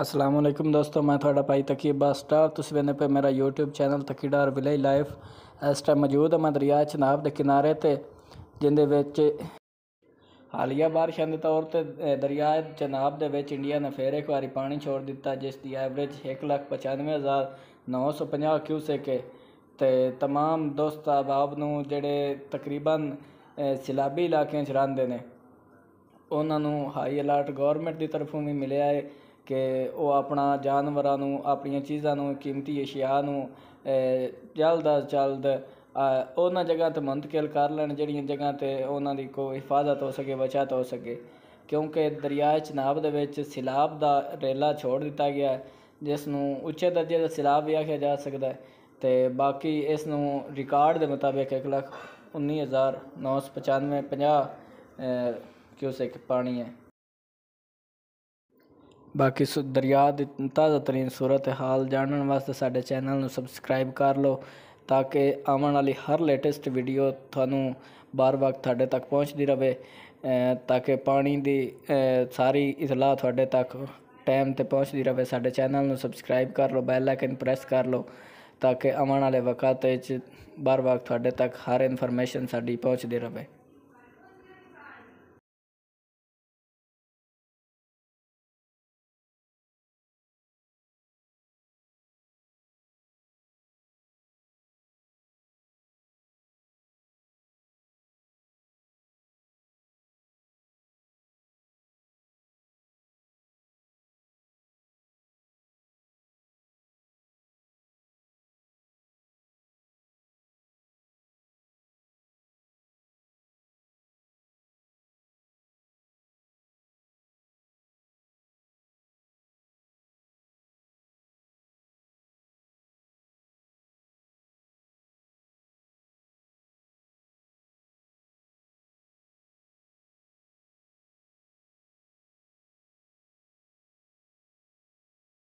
असलम दोस्तों मैं थोड़ा भाई तकीब स्टार तुम बने पे मेरा यूट्यूब चैनल तकीड़ा और विलेज लाइफ इस टाइम मौजूद है मैं दरिया चनाब के किनारे ते जिंदे हालिया बारिशों के तौर पर दरिया चनाब के इंडिया ने फिर एक बार पानी छोड़ दिता जिसकी एवरेज एक लख पचानवे हज़ार नौ सौ पाँह क्यूसेक है तमाम दोस्त अहबाब न जोड़े तकरीबन सिलाबी इलाकों रहते हैं उन्होंने हाई अलर्ट गौरमेंट की तरफों भी मिले है કે ઓ ਆਪਣਾ જાનવરાનો ਆਪਣੀਆਂ ચીજાનો કિંમતી اشیاءનો જલદ જલદ ઓના જગ્યા પરંતકલ કર લેણ જેડી જગ્યા પર ઓનાની કોઈ હિફાઝત હો સકે બચાવત હો સકે ક્યોકી دریاચ નાબ દેવચ સિલાબ ਦਾ રેલા છોડ દીતા ગયા જિસנו ઉચે દરજે ਦਾ સિલાબયા કે જા સકਦਾ ਤੇ બાકી اسનો ریکارڈ ਦੇ ਮੁਤਾਬਿਕ 11999550 ક્યોસે એક પાણી હે ਬਾਕੀ ਸੁ ਦਰਿਆ ਦੀ ਤਾਜ਼ਾ ਤਰੀਨ ਸੂਰਤ ਹਾਲ ਜਾਣਨ ਵਾਸਤੇ ਸਾਡੇ ਚੈਨਲ ਨੂੰ ਸਬਸਕ੍ਰਾਈਬ ਕਰ ਲਓ ਤਾਂ ਕਿ ਆਉਣ ਵਾਲੀ ਹਰ ਲੇਟੈਸਟ ਵੀਡੀਓ ਤੁਹਾਨੂੰ ਬਾਰ ਬਾਰ ਤੁਹਾਡੇ ਤੱਕ ਪਹੁੰਚਦੀ ਰਹੇ ਤਾਂ ਕਿ ਪਾਣੀ ਦੀ ਸਾਰੀ ਇਤਲਾਹ ਤੁਹਾਡੇ ਤੱਕ ਟਾਈਮ ਤੇ ਪਹੁੰਚਦੀ ਰਹੇ ਸਾਡੇ ਚੈਨਲ ਨੂੰ ਸਬਸਕ੍ਰਾਈਬ ਕਰ ਲਓ ਬੈਲ ਆਈਕਨ ਪ੍ਰੈਸ ਕਰ ਲਓ ਤਾਂ ਕਿ ਆਉਣ ਵਾਲੇ ਵਕਤ ਵਿੱਚ ਬਾਰ ਬਾਰ ਤੁਹਾਡੇ ਤੱਕ ਹਰ ਇਨਫੋਰਮੇਸ਼ਨ ਸਾਡੀ ਪਹੁੰਚਦੀ ਰਹੇ